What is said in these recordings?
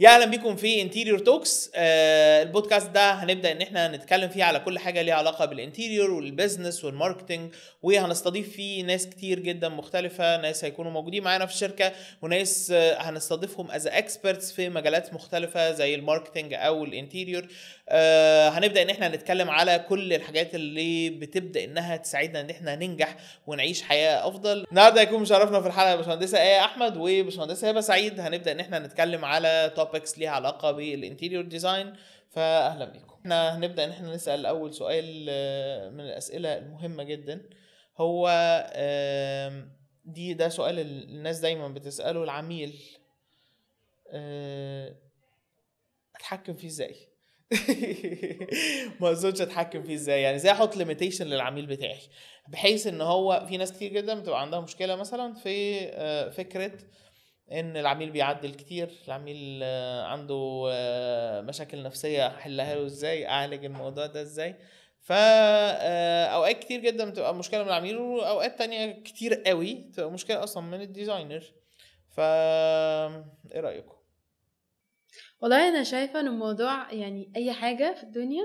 يا اهلا بيكم في انتيريور توكس آه البودكاست ده هنبدا ان احنا نتكلم فيه على كل حاجه ليها علاقه بالانتيريور والبيزنس والماركتنج وهنستضيف فيه ناس كتير جدا مختلفه ناس هيكونوا موجودين معانا في الشركه وناس آه، هنستضيفهم از اكسبرتس في مجالات مختلفه زي الماركتنج او الانتيريور آه هنبدا ان احنا نتكلم على كل الحاجات اللي بتبدا انها تساعدنا ان احنا ننجح ونعيش حياه افضل النهارده هيكون مشرفنا في الحلقه باشمهندسه ايه احمد وباشمهندسه هبه سعيد هنبدا ان احنا نتكلم على توب توبكس ليها علاقه بالانتيريور ديزاين فاهلا بيكم احنا هنبدا ان احنا نسال اول سؤال آه، من الاسئله المهمه جدا هو دي ده سؤال الناس دايما بتساله العميل آه، اتحكم فيه ازاي ما اقصدش اتحكم فيه ازاي يعني ازاي احط ليميتيشن للعميل بتاعي بحيث ان هو في ناس كتير جدا بتبقى عندها مشكله مثلا في آه، فكره ان العميل بيعدل كتير العميل آه، عنده آه، مشاكل نفسيه احلها له ازاي اعالج الموضوع ده ازاي فا آه، اوقات كتير جدا بتبقى مشكله من العميل واوقات تانية كتير قوي بتبقى مشكله اصلا من الديزاينر فا ايه رايكم والله انا شايفه ان الموضوع يعني اي حاجه في الدنيا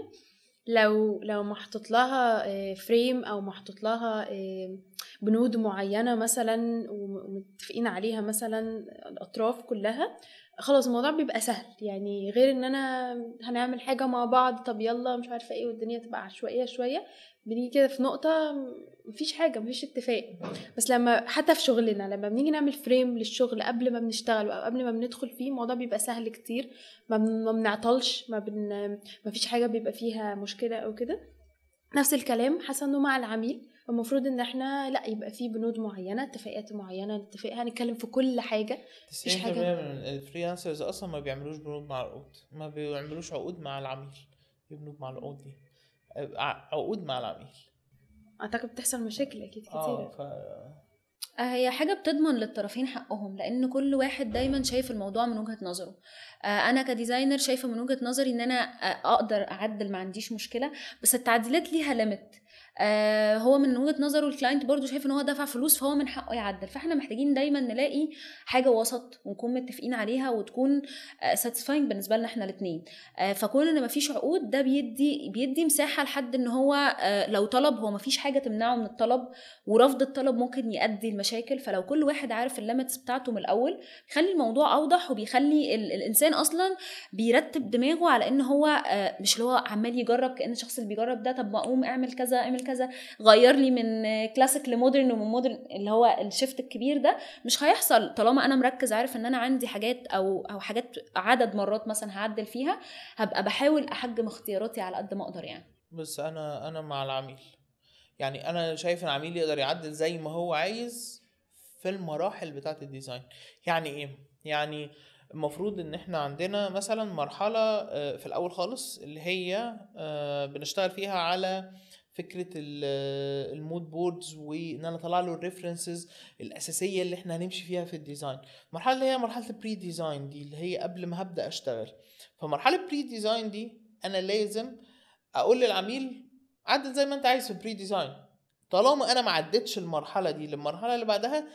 لو لو محطوط لها فريم آه، او محطوط لها آه، بنود معينه مثلا ومتفقين عليها مثلا الاطراف كلها خلاص الموضوع بيبقى سهل يعني غير ان انا هنعمل حاجه مع بعض طب يلا مش عارفه ايه والدنيا تبقى عشوائيه شويه بنيجي كده في نقطه مفيش حاجه مفيش اتفاق بس لما حتى في شغلنا لما بنيجي نعمل فريم للشغل قبل ما بنشتغل او قبل ما بندخل فيه الموضوع بيبقى سهل كتير ما بنعطلش ما بن... مفيش حاجه بيبقى فيها مشكله او كده نفس الكلام حاسه انه مع العميل المفروض ان احنا لا يبقى في بنود معينه اتفاقيات معينه نتفقها نتكلم في كل حاجه مفيش حاجه من الفريلانسرز اصلا ما بيعملوش بنود مع العقود ما بيعملوش عقود مع العميل بنود مع العقود دي عقود مع العميل اعتقد بتحصل مشاكل اكيد آه، كتير آه هي حاجة بتضمن للطرفين حقهم لأن كل واحد دايما شايف الموضوع من وجهة نظره آه، أنا كديزاينر شايفة من وجهة نظري إن أنا أقدر أعدل ما عنديش مشكلة بس التعديلات ليها ليميت آه، هو من وجهه نظره الكلاينت برضه شايف ان هو دفع فلوس فهو من حقه يعدل فاحنا محتاجين دايما نلاقي حاجه وسط ونكون متفقين عليها وتكون ساتسفاينج آه، بالنسبه لنا احنا الاثنين آه، فكون ان مفيش عقود ده بيدي بيدي مساحه لحد ان هو لو طلب هو مفيش حاجه تمنعه من الطلب ورفض الطلب ممكن يؤدي لمشاكل فلو كل واحد عارف الليميتس بتاعته من الاول بيخلي الموضوع اوضح وبيخلي ال الانسان اصلا بيرتب دماغه على ان هو مش اللي هو عمال يجرب كان الشخص اللي بيجرب ده طب ما اقوم اعمل كذا اعمل اعمل كذا غير لي من كلاسيك لمودرن ومن مودرن اللي هو الشيفت الكبير ده مش هيحصل طالما انا مركز عارف ان انا عندي حاجات او او حاجات عدد مرات مثلا هعدل فيها هبقى بحاول احجم اختياراتي على قد ما اقدر يعني بس انا انا مع العميل يعني انا شايف ان العميل يقدر يعدل زي ما هو عايز في المراحل بتاعت الديزاين يعني ايه يعني المفروض ان احنا عندنا مثلا مرحله آه، في الاول خالص اللي هي آه، بنشتغل فيها على فكره المود بوردز وان انا اطلع له الريفرنسز الاساسيه اللي احنا هنمشي فيها في الديزاين المرحله اللي هي مرحله البري ديزاين دي اللي هي قبل ما هبدا اشتغل فمرحله البري ديزاين دي انا لازم اقول للعميل عدل زي ما انت عايز في البري ديزاين طالما انا ما عدتش المرحله دي للمرحله اللي بعدها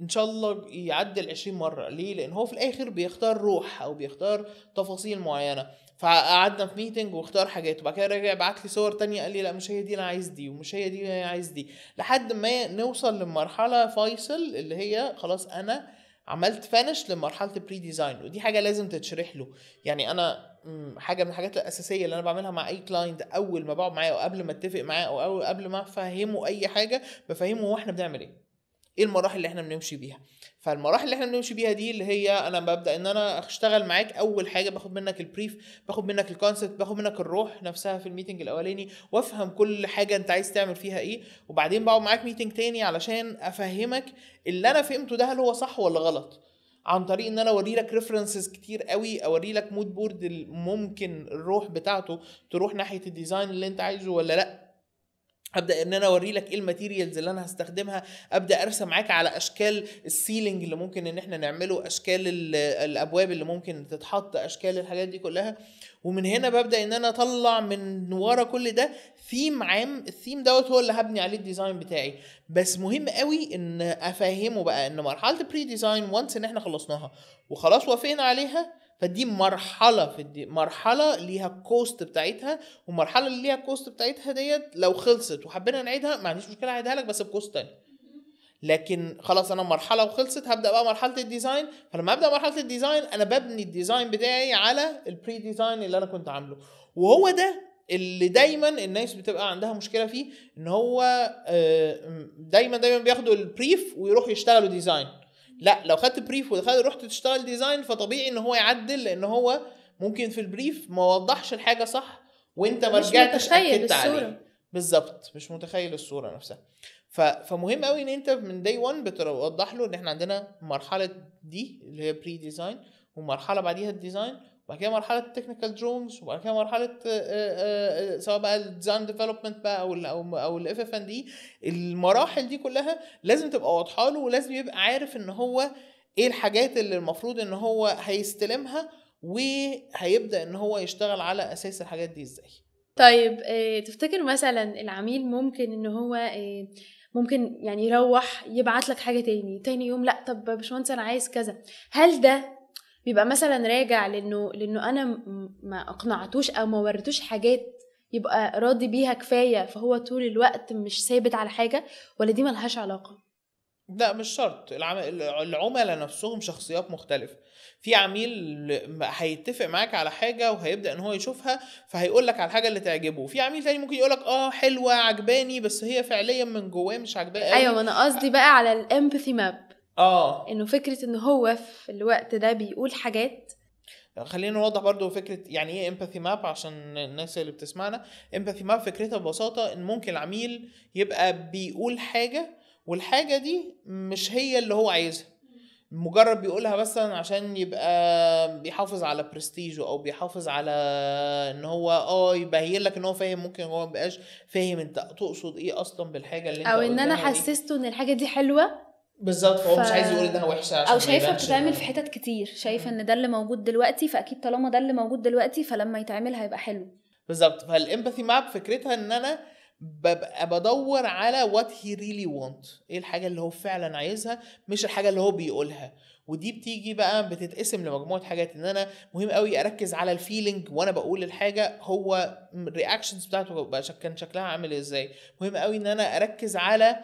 ان شاء الله يعدل 20 مره ليه لان هو في الاخر بيختار روح او بيختار تفاصيل معينه فقعدنا في ميتنج واختار حاجات وبعد كده رجع بعت لي صور تانية قال لي لا مش هي دي انا عايز دي ومش هي دي انا عايز دي لحد ما نوصل لمرحله فيصل اللي هي خلاص انا عملت فانش لمرحله البري ديزاين ودي حاجه لازم تتشرح له يعني انا حاجه من الحاجات الاساسيه اللي انا بعملها مع اي كلاينت اول ما بقعد معاه او قبل ما اتفق معاه او قبل ما افهمه اي حاجه بفهمه هو احنا بنعمل ايه ايه المراحل اللي احنا بنمشي بيها فالمراحل اللي احنا بنمشي بيها دي اللي هي انا ببدا ان انا اشتغل معاك اول حاجه باخد منك البريف باخد منك الكونسبت باخد منك الروح نفسها في الميتنج الاولاني وافهم كل حاجه انت عايز تعمل فيها ايه وبعدين بقعد معاك ميتنج تاني علشان افهمك اللي انا فهمته ده هل هو صح ولا غلط عن طريق ان انا اوري لك ريفرنسز كتير قوي اوري لك مود بورد ممكن الروح بتاعته تروح ناحيه الديزاين اللي انت عايزه ولا لا ابدا ان انا اوري لك ايه الماتيريالز اللي انا هستخدمها ابدا ارسم معاك على اشكال السيلينج اللي ممكن ان احنا نعمله اشكال الابواب اللي ممكن تتحط اشكال الحاجات دي كلها ومن هنا ببدا ان انا اطلع من ورا كل ده ثيم عام الثيم دوت هو اللي هبني عليه الديزاين بتاعي بس مهم قوي ان افهمه بقى ان مرحله البري ديزاين وانس ان احنا خلصناها وخلاص وافقنا عليها فدي مرحله في الدي... مرحله ليها كوست بتاعتها والمرحله اللي ليها كوست بتاعتها ديت لو خلصت وحبينا نعيدها ما عنديش مشكله اعيدها لك بس بكوست تاني لكن خلاص انا مرحله وخلصت هبدا بقى مرحله الديزاين فلما ابدا مرحله الديزاين انا ببني الديزاين بتاعي على البري ديزاين اللي انا كنت عامله وهو ده اللي دايما الناس بتبقى عندها مشكله فيه ان هو آه، دايما دايما بياخدوا البريف ويروحوا يشتغلوا ديزاين لا لو خدت بريف ورحت تشتغل ديزاين فطبيعي ان هو يعدل لان هو ممكن في البريف ما وضحش الحاجه صح وانت ما رجعتش اكدت عليه بالظبط مش متخيل الصوره نفسها ف... فمهم قوي ان انت من داي 1 بتوضح له ان احنا عندنا مرحله دي اللي هي بري ديزاين ومرحله بعديها الديزاين وبعد كده مرحله التكنيكال درونز وبعد كده مرحله آه، آه، سواء بقى الديزاين ديفلوبمنت بقى او الـ او الاف اف ان دي المراحل دي كلها لازم تبقى واضحه له ولازم يبقى عارف ان هو ايه الحاجات اللي المفروض ان هو هيستلمها وهيبدا ان هو يشتغل على اساس الحاجات دي ازاي طيب آه، تفتكر مثلا العميل ممكن ان هو ممكن يعني يروح يبعت لك حاجه تاني تاني يوم لا طب باشمهندس انا عايز كذا هل ده بيبقى مثلا راجع لانه لانه انا ما اقنعتوش او ما وريتوش حاجات يبقى راضي بيها كفايه فهو طول الوقت مش ثابت على حاجه ولا دي ملهاش علاقه لا مش شرط العملاء نفسهم شخصيات مختلفة في عميل هيتفق معاك على حاجة وهيبدأ ان هو يشوفها فهيقول لك على الحاجة اللي تعجبه وفي عميل تاني ممكن يقول لك اه حلوة عجباني بس هي فعليا من جواه مش عجباه ايوه ما انا قصدي بقى على الامباثي ماب اه انه فكره ان هو في الوقت ده بيقول حاجات يعني خلينا نوضح برضو فكرة يعني ايه امباثي ماب عشان الناس اللي بتسمعنا امباثي ماب فكرتها ببساطة ان ممكن العميل يبقى بيقول حاجة والحاجة دي مش هي اللي هو عايزها مجرد بيقولها مثلا عشان يبقى بيحافظ على برستيجه او بيحافظ على ان هو اه يبين لك ان هو فاهم ممكن هو ما فاهم انت تقصد ايه اصلا بالحاجه اللي انت او ان انا حسسته ان الحاجه دي حلوه بالظبط فهو ف... مش عايز يقول انها وحشه عشان او شايفه بتتعمل في حتت كتير شايفه ان ده اللي موجود دلوقتي فاكيد طالما ده اللي موجود دلوقتي فلما يتعمل هيبقى حلو بالظبط فالامباثي ماب فكرتها ان انا ببقى بدور على وات هي ريلي وونت ايه الحاجه اللي هو فعلا عايزها مش الحاجه اللي هو بيقولها ودي بتيجي بقى بتتقسم لمجموعه حاجات ان انا مهم قوي اركز على الفيلينج وانا بقول الحاجه هو الرياكشنز بتاعته بقى كان شكلها عامل ازاي مهم قوي ان انا اركز على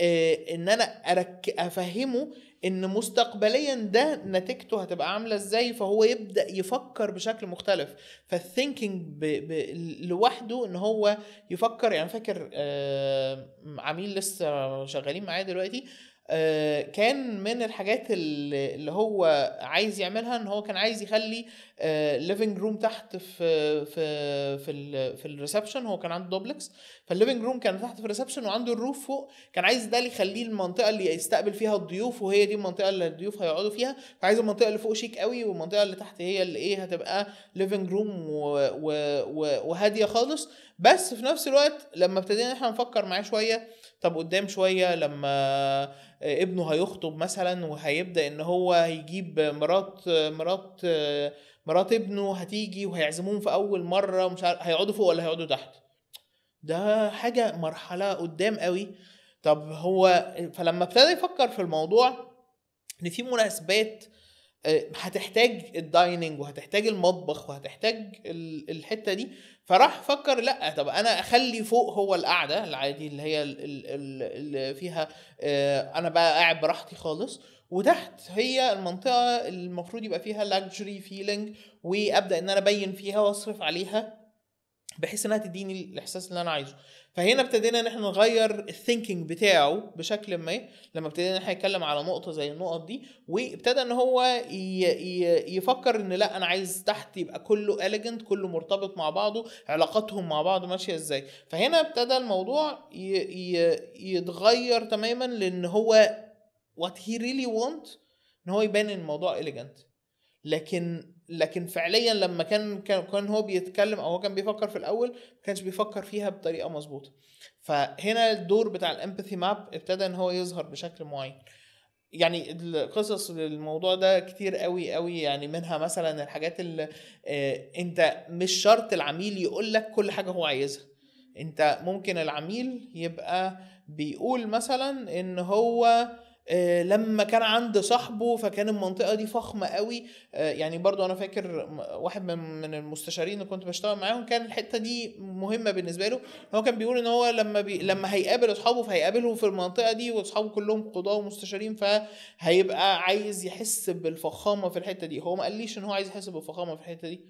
آه، ان انا أرك افهمه ان مستقبليا ده نتيجته هتبقى عامله ازاي فهو يبدا يفكر بشكل مختلف فالثينكينج ب... ب... لوحده ان هو يفكر يعني فاكر آه، عميل لسه شغالين معايا دلوقتي آه آه، كان من الحاجات اللي هو عايز يعملها ان هو كان عايز يخلي ليفنج آه، روم تحت في في في في الريسبشن هو كان عنده دوبلكس فالليفنج روم كان تحت في الريسبشن وعنده الروف فوق كان عايز ده اللي يخليه المنطقه اللي يستقبل فيها الضيوف وهي دي المنطقه اللي الضيوف هيقعدوا فيها فعايز المنطقه اللي فوق شيك قوي والمنطقه اللي تحت هي اللي ايه هتبقى ليفنج روم وهاديه خالص بس في نفس الوقت لما ابتدينا احنا نفكر معاه شويه طب قدام شويه لما آه، ابنه هيخطب مثلا وهيبدا ان هو هيجيب مرات آه، مرات آه، مرات ابنه هتيجي وهيعزموهم في اول مره مش عارف هيقعدوا فوق ولا هيقعدوا تحت ده حاجه مرحله قدام قوي طب هو فلما ابتدى يفكر في الموضوع ان في مناسبات آه، هتحتاج الدايننج وهتحتاج المطبخ وهتحتاج الحته دي فراح فكر لا طب انا اخلي فوق هو القعده العادي اللي هي اللي فيها آه، انا بقى قاعد براحتي خالص وتحت هي المنطقه المفروض يبقى فيها لاكجري فيلينج وابدا ان انا ابين فيها واصرف عليها بحيث انها تديني الاحساس اللي انا عايزه فهنا ابتدينا ان احنا نغير الثينكينج بتاعه بشكل ما لما ابتدينا ان احنا نتكلم على نقطه زي النقط دي وابتدى ان هو يفكر ان لا انا عايز تحت يبقى كله اليجنت كله مرتبط مع بعضه علاقاتهم مع بعض ماشيه ازاي فهنا ابتدى الموضوع يتغير تماما لان هو وات هي ريلي want ان هو يبان ان الموضوع اليجنت لكن لكن فعليا لما كان كان هو بيتكلم او هو كان بيفكر في الاول ما كانش بيفكر فيها بطريقه مظبوطه فهنا الدور بتاع الامباثي ماب ابتدى ان هو يظهر بشكل معين يعني القصص للموضوع ده كتير قوي قوي يعني منها مثلا الحاجات اللي آه، انت مش شرط العميل يقول لك كل حاجه هو عايزها انت ممكن العميل يبقى بيقول مثلا ان هو آه، لما كان عند صاحبه فكان المنطقه دي فخمه قوي آه، يعني برضو انا فاكر واحد من المستشارين اللي كنت بشتغل معاهم كان الحته دي مهمه بالنسبه له هو كان بيقول ان هو لما بي لما هيقابل اصحابه فهيقابلهم في المنطقه دي واصحابه كلهم قضاه ومستشارين فهيبقى عايز يحس بالفخامه في الحته دي هو ما قاليش ان هو عايز يحس بالفخامه في الحته دي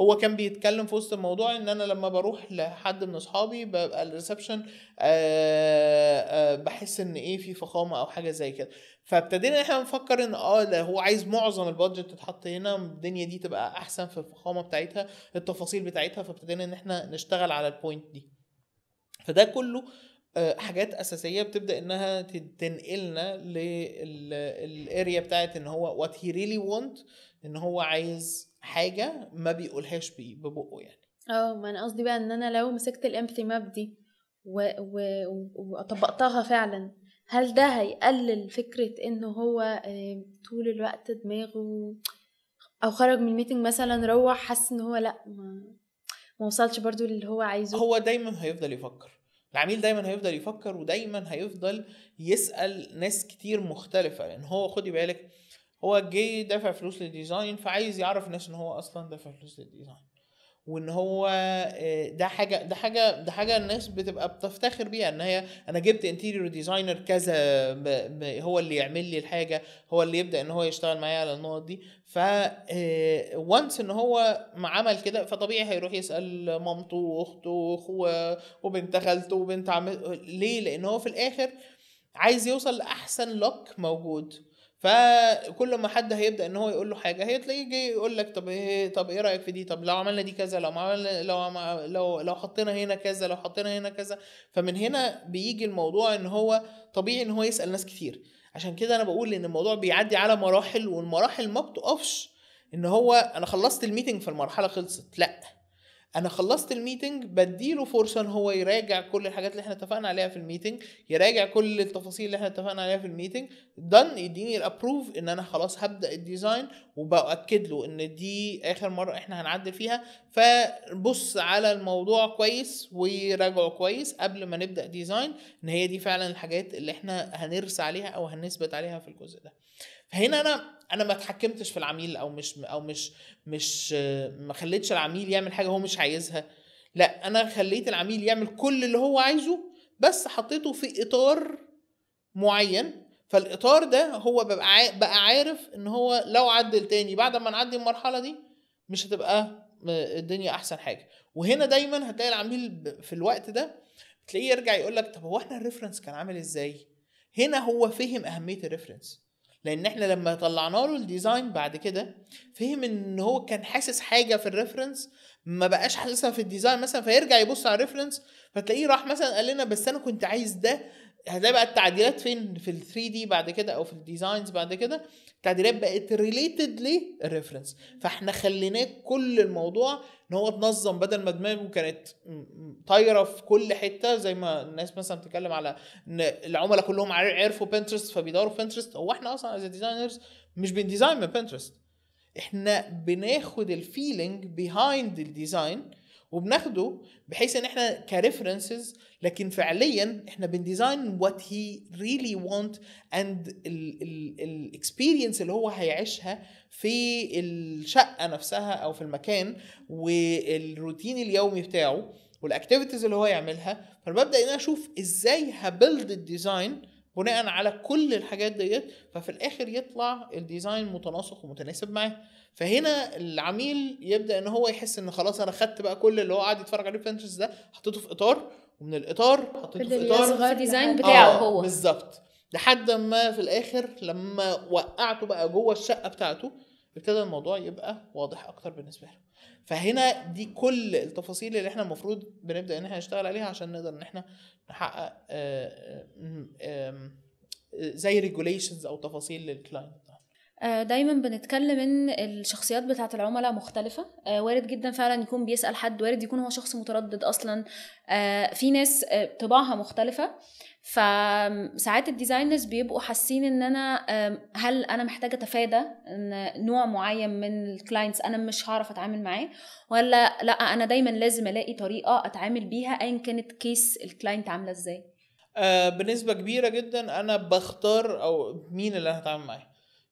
هو كان بيتكلم في وسط الموضوع ان انا لما بروح لحد من اصحابي ببقى الريسبشن آه، آه، بحس ان ايه في فخامه او حاجه زي كده فابتدينا احنا نفكر ان اه ده هو عايز معظم البادجت تتحط هنا الدنيا دي تبقى احسن في الفخامه بتاعتها التفاصيل بتاعتها فابتدينا ان احنا نشتغل على البوينت دي فده كله آه، حاجات اساسيه بتبدا انها تنقلنا للاريا بتاعت ان هو وات هي ريلي وونت ان هو عايز حاجه ما بيقولهاش ببقه يعني اه ما انا قصدي بقى ان انا لو مسكت الامبثي ماب دي و... و... وطبقتها فعلا هل ده هيقلل فكره ان هو طول الوقت دماغه او خرج من الميتنج مثلا روح حس ان هو لا ما ما وصلش برضو للي هو عايزه هو دايما هيفضل يفكر العميل دايما هيفضل يفكر ودايما هيفضل يسال ناس كتير مختلفه لان يعني هو خدي بالك هو جه دافع فلوس للديزاين فعايز يعرف الناس ان هو اصلا دافع فلوس للديزاين وان هو آه، ده حاجه ده حاجه ده حاجه الناس بتبقى بتفتخر بيها ان هي انا جبت انتيريور ديزاينر كذا ب ب هو اللي يعمل لي الحاجه هو اللي يبدا ان هو يشتغل معايا على النقط دي ف وانس آه، ان هو عمل كده فطبيعي هيروح يسال مامته واخته واخوه وبنت خالته وبنت عم ليه لان هو في الاخر عايز يوصل لاحسن لوك موجود فكل ما حد هيبدا ان هو يقول له حاجه هتلاقيه جاي يقول لك طب ايه طب ايه رايك في دي طب لو عملنا دي كذا لو عملنا لو لو لو حطينا هنا كذا لو حطينا هنا كذا فمن هنا بيجي الموضوع ان هو طبيعي ان هو يسال ناس كتير عشان كده انا بقول ان الموضوع بيعدي على مراحل والمراحل ما بتقفش ان هو انا خلصت الميتنج فالمرحله خلصت لا انا خلصت الميتنج بديله فرصه ان هو يراجع كل الحاجات اللي احنا اتفقنا عليها في الميتنج يراجع كل التفاصيل اللي احنا اتفقنا عليها في الميتنج دن يديني الابروف ان انا خلاص هبدا الديزاين وباكد له ان دي اخر مره احنا هنعدل فيها فبص على الموضوع كويس وراجعه كويس قبل ما نبدا ديزاين ان هي دي فعلا الحاجات اللي احنا هنرسى عليها او هنثبت عليها في الجزء ده فهنا انا انا ما اتحكمتش في العميل او مش او مش مش ما خليتش العميل يعمل حاجه هو مش عايزها لا انا خليت العميل يعمل كل اللي هو عايزه بس حطيته في اطار معين فالاطار ده هو بقى بقى عارف ان هو لو عدل تاني بعد ما نعدي المرحله دي مش هتبقى الدنيا احسن حاجه وهنا دايما هتلاقي العميل في الوقت ده تلاقيه يرجع يقول لك طب هو احنا الريفرنس كان عامل ازاي هنا هو فهم اهميه الريفرنس لان احنا لما طلعنا له الديزاين بعد كده فهم ان هو كان حاسس حاجه في الريفرنس ما بقاش حاسسها في الديزاين مثلا فيرجع يبص على الريفرنس فتلاقيه راح مثلا قال لنا بس انا كنت عايز ده هتلاقي بقى التعديلات فين في ال 3 دي بعد كده او في الديزاينز بعد كده التعديلات بقت ريليتد للريفرنس فاحنا خليناه كل الموضوع ان هو اتنظم بدل ما دماغه كانت طايره في كل حته زي ما الناس مثلا بتتكلم على ان العملاء كلهم عرفوا بنترست فبيدوروا في بنترست هو احنا اصلا از ديزاينرز مش بنديزاين من بنترست احنا بناخد الفيلينج بيهايند الديزاين وبناخده بحيث ان احنا كريفرنسز لكن فعليا احنا بنديزاين وات هي ريلي وونت اند الاكسبيرينس اللي هو هيعيشها في الشقه نفسها او في المكان والروتين اليومي بتاعه والاكتيفيتيز اللي هو يعملها فببدا ان انا اشوف ازاي هبلد الديزاين بناء على كل الحاجات ديت ففي الاخر يطلع الديزاين متناسق ومتناسب معاه فهنا العميل يبدا ان هو يحس ان خلاص انا خدت بقى كل اللي هو قاعد يتفرج عليه في بنترست ده حطيته في اطار ومن الاطار حطيته في اطار صغير ديزاين آه، بتاعه آه هو بالظبط لحد ما في الاخر لما وقعته بقى جوه الشقه بتاعته ابتدى الموضوع يبقى واضح اكتر بالنسبه له فهنا دي كل التفاصيل اللي احنا المفروض بنبدا ان احنا نشتغل عليها عشان نقدر ان احنا نحقق آه، آه، آه، زي ريجوليشنز او تفاصيل للكلاينت آه، دايما بنتكلم ان الشخصيات بتاعه العملاء مختلفه آه، وارد جدا فعلا يكون بيسال حد وارد يكون هو شخص متردد اصلا آه، في ناس طباعها مختلفه فساعات الديزاينرز بيبقوا حاسين ان انا هل انا محتاجه اتفادى نوع معين من الكلاينتس انا مش هعرف اتعامل معاه ولا لا انا دايما لازم الاقي طريقه اتعامل بيها ايا كانت كيس الكلاينت عامله ازاي بنسبه كبيره جدا انا بختار او مين اللي انا هتعامل معاه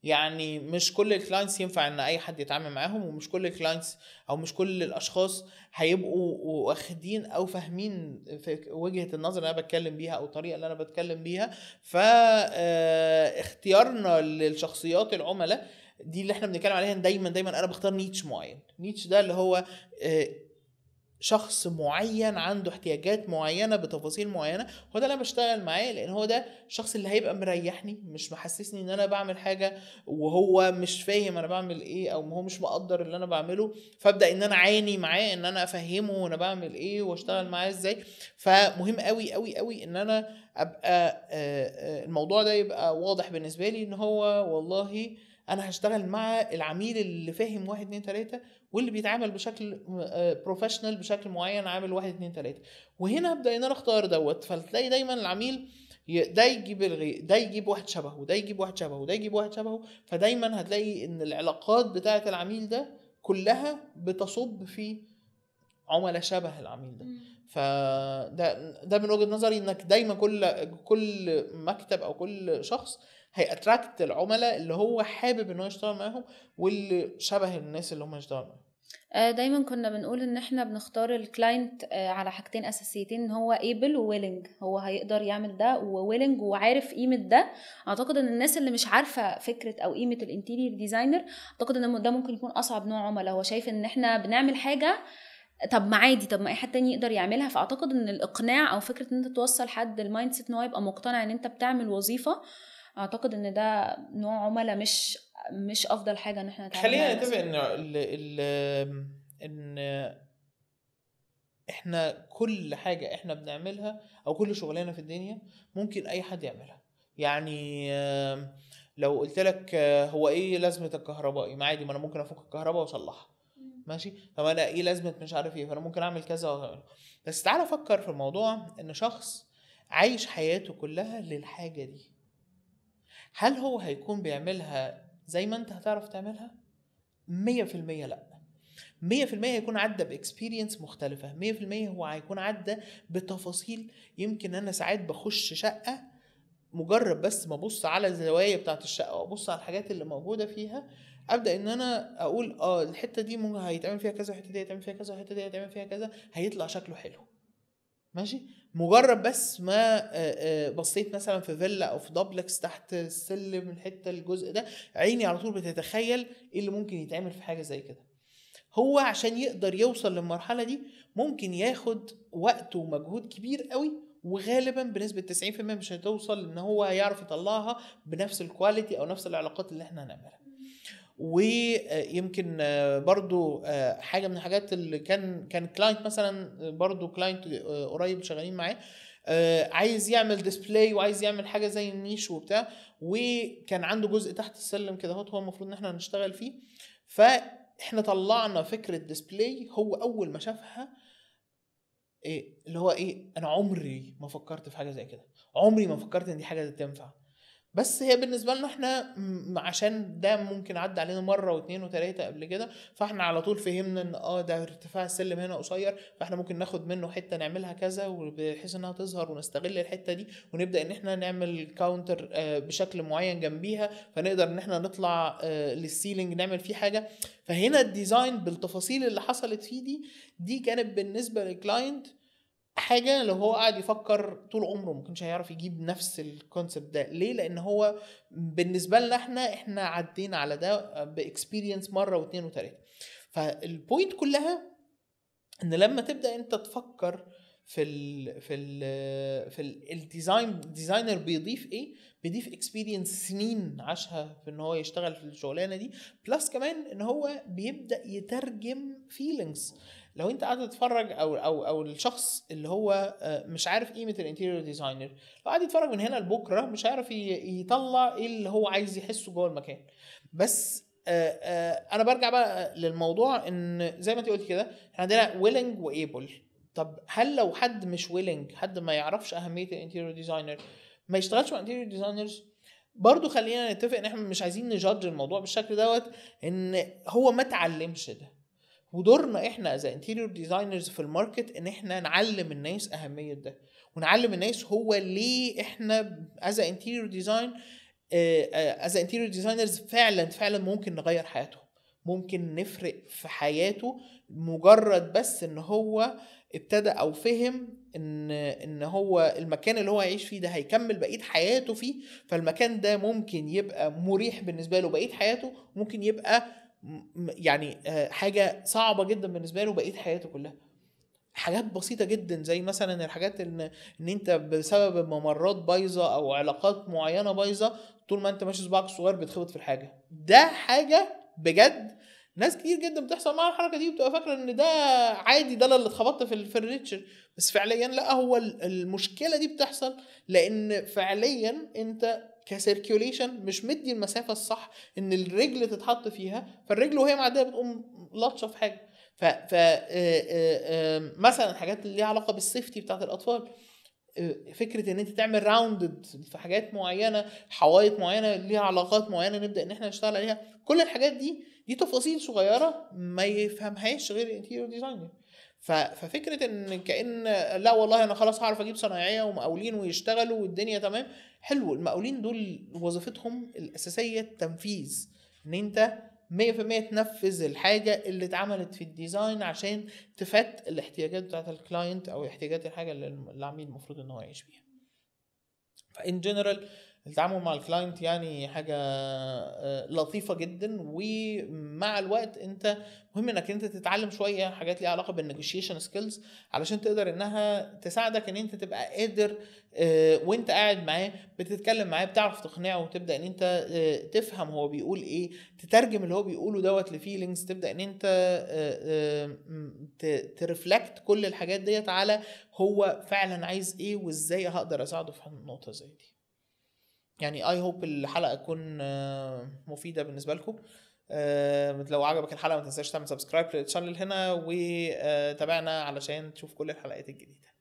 يعني مش كل الكلاينتس ينفع ان اي حد يتعامل معاهم ومش كل الكلاينتس او مش كل الاشخاص هيبقوا واخدين او فاهمين وجهه النظر اللي انا بتكلم بيها او الطريقه اللي انا بتكلم بيها آه، اختيارنا للشخصيات العملاء دي اللي احنا بنتكلم عليها دايما دايما انا بختار نيتش معين نيتش ده اللي هو آه، شخص معين عنده احتياجات معينه بتفاصيل معينه هو ده اللي انا بشتغل معاه لان هو ده الشخص اللي هيبقى مريحني مش محسسني ان انا بعمل حاجه وهو مش فاهم انا بعمل ايه او هو مش مقدر اللي انا بعمله فابدا ان انا اعاني معاه ان انا افهمه وانا بعمل ايه واشتغل معاه ازاي فمهم قوي قوي قوي ان انا ابقى آه، آه، الموضوع ده يبقى واضح بالنسبه لي ان هو والله انا هشتغل مع العميل اللي فاهم واحد اتنين تلاته واللي بيتعامل بشكل بروفيشنال آه، بشكل معين عامل واحد اتنين تلاته وهنا ابدا ان انا اختار دوت فتلاقي دايما العميل ده يجيب الغي... ده يجيب واحد شبهه وده يجيب واحد شبهه وده يجيب واحد شبهه فدايما هتلاقي ان العلاقات بتاعه العميل ده كلها بتصب في عملاء شبه العميل ده فده ده من وجهه نظري انك دايما كل كل مكتب او كل شخص هيأتراكت العملاء اللي هو حابب ان هو يشتغل معاهم واللي شبه الناس اللي هم يشتغلوا معاهم آه، دايما كنا بنقول ان احنا بنختار الكلاينت آه، على حاجتين اساسيتين ان هو ايبل وويلنج هو هيقدر يعمل ده وويلنج وعارف قيمه ده اعتقد ان الناس اللي مش عارفه فكره او قيمه الانتيرير ديزاينر اعتقد ان ده ممكن يكون اصعب نوع عملاء هو شايف ان احنا بنعمل حاجه طب ما عادي طب ما اي حد تاني يقدر يعملها فاعتقد ان الاقناع او فكره ان انت توصل حد المايند سيت ان هو يبقى مقتنع ان انت بتعمل وظيفه اعتقد ان ده نوع عملاء مش مش افضل حاجه ان احنا نتعامل خلينا نتفق ان الـ الـ ان احنا كل حاجه احنا بنعملها او كل شغلانه في الدنيا ممكن اي حد يعملها يعني لو قلت لك هو ايه لازمه الكهربائي ما عادي ما انا ممكن افك الكهرباء واصلحها ماشي طب انا ايه لازمه مش عارف ايه فانا ممكن اعمل كذا وهعمل. بس تعالى فكر في الموضوع ان شخص عايش حياته كلها للحاجه دي هل هو هيكون بيعملها زي ما انت هتعرف تعملها 100% لا 100% هيكون عدى باكسبيرينس مختلفة 100% هو هيكون عدى بتفاصيل يمكن أنا ساعات بخش شقة مجرد بس ما ابص على الزوايا بتاعة الشقة وابص على الحاجات اللي موجودة فيها ابدا ان انا اقول اه الحتة دي ممكن هيتعمل فيها كذا الحتة دي هيتعمل فيها كذا الحتة دي هيتعمل فيها كذا هيطلع شكله حلو ماشي مجرد بس ما آه، آه، بصيت مثلا في فيلا او في دوبلكس تحت السلم الحته الجزء ده عيني على طول بتتخيل ايه اللي ممكن يتعمل في حاجه زي كده هو عشان يقدر يوصل للمرحله دي ممكن ياخد وقت ومجهود كبير قوي وغالبا بنسبه 90% مش هتوصل ان هو هيعرف يطلعها بنفس الكواليتي او نفس العلاقات اللي احنا هنعملها ويمكن برضو آه، حاجه من الحاجات اللي كان كان كلاينت مثلا برضو كلاينت آه، قريب شغالين معاه آه، عايز يعمل ديسبلاي وعايز يعمل حاجه زي النيش وبتاع وكان عنده جزء تحت السلم كده هو المفروض ان احنا هنشتغل فيه فاحنا طلعنا فكره ديسبلاي هو اول ما شافها إيه اللي هو ايه انا عمري ما فكرت في حاجه زي كده عمري ما فكرت ان دي حاجه تنفع بس هي بالنسبه لنا احنا عشان ده ممكن عدى علينا مره واثنين وثلاثه قبل كده فاحنا على طول فهمنا ان اه ده ارتفاع السلم هنا قصير فاحنا ممكن ناخد منه حته نعملها كذا بحيث انها تظهر ونستغل الحته دي ونبدا ان احنا نعمل كاونتر آه، بشكل معين جنبيها فنقدر ان احنا نطلع آه، للسيلينج نعمل فيه حاجه فهنا الديزاين بالتفاصيل اللي حصلت فيه دي دي كانت بالنسبه للكلاينت حاجه لو هو قاعد يفكر طول عمره ما كانش هيعرف يجيب نفس الكونسبت ده ليه لان هو بالنسبه لنا احنا احنا عدينا على ده باكسبيرينس مره واثنين وثلاثه فالبوينت كلها ان لما تبدا انت تفكر في الـ في الـ في الديزاين الديزاينر بيضيف ايه بيضيف اكسبيرينس سنين عاشها في ان هو يشتغل في الشغلانه دي بلس كمان ان هو بيبدا يترجم فيلينجز لو انت قاعد تتفرج او او او الشخص اللي هو آه، مش عارف قيمه الانتيريور ديزاينر لو قاعد يتفرج من هنا لبكره مش عارف يطلع ايه اللي هو عايز يحسه جوه المكان بس آه، آه، انا برجع بقى للموضوع ان زي ما انت قلت كده احنا عندنا ويلنج وايبل طب هل لو حد مش ويلنج حد ما يعرفش اهميه الانتيريور ديزاينر ما يشتغلش مع انتيريور ديزاينرز برضو خلينا نتفق ان احنا مش عايزين نجادج الموضوع بالشكل دوت ان هو ما اتعلمش ده ودورنا احنا از انتيريور ديزاينرز في الماركت ان احنا نعلم الناس اهميه ده ونعلم الناس هو ليه احنا از انتيريور ديزاين از انتيريور ديزاينرز فعلا فعلا ممكن نغير حياته ممكن نفرق في حياته مجرد بس ان هو ابتدى او فهم ان ان هو المكان اللي هو هيعيش فيه ده هيكمل بقيه حياته فيه فالمكان ده ممكن يبقى مريح بالنسبه له بقيه حياته ممكن يبقى يعني آه، حاجه صعبه جدا بالنسبه له بقيه حياته كلها حاجات بسيطه جدا زي مثلا الحاجات ان ان انت بسبب ممرات بايظه او علاقات معينه بايظه طول ما انت ماشي صباعك الصغير بيتخبط في الحاجه ده حاجه بجد ناس كتير جدا بتحصل معاها الحركه دي وبتبقى فاكره ان ده عادي ده اللي اتخبطت في الفرنتشر بس فعليا لا هو المشكله دي بتحصل لان فعليا انت كسيركيوليشن مش مدي المسافه الصح ان الرجل تتحط فيها فالرجل وهي معديه بتقوم لطشه في حاجه ف ف آه، آه، مثلا حاجات اللي ليها علاقه بالسيفتي بتاعت الاطفال آه، فكره ان انت تعمل راوندد في حاجات معينه حوائط معينه ليها علاقات معينه نبدا ان احنا نشتغل عليها كل الحاجات دي دي تفاصيل صغيره ما يفهمهاش غير الانتيريور ديزاينر ففكره ان كان لا والله انا خلاص هعرف اجيب صنايعيه ومقاولين ويشتغلوا والدنيا تمام حلو المقاولين دول وظيفتهم الاساسيه التنفيذ ان انت 100% تنفذ الحاجه اللي اتعملت في الديزاين عشان تفت الاحتياجات بتاعت الكلاينت او احتياجات الحاجه اللي العميل المفروض ان هو يعيش بيها فان جنرال التعامل مع الكلاينت يعني حاجه آه، لطيفه جدا ومع الوقت انت مهم انك انت تتعلم شويه حاجات ليها علاقه بالنيجوشيشن سكيلز علشان تقدر انها تساعدك ان انت تبقى قادر آه، وانت قاعد معاه بتتكلم معاه بتعرف تقنعه وتبدا ان انت آه، تفهم هو بيقول ايه تترجم اللي هو بيقوله دوت لفيلينجز تبدا ان انت ترفلكت كل الحاجات ديت على هو فعلا عايز ايه وازاي هقدر اساعده في النقطه زي دي يعني اي هوب الحلقه تكون آه، مفيده بالنسبه لكم آه، لو عجبك الحلقه ما تنساش تعمل سبسكرايب للشانل هنا وتابعنا علشان تشوف كل الحلقات الجديده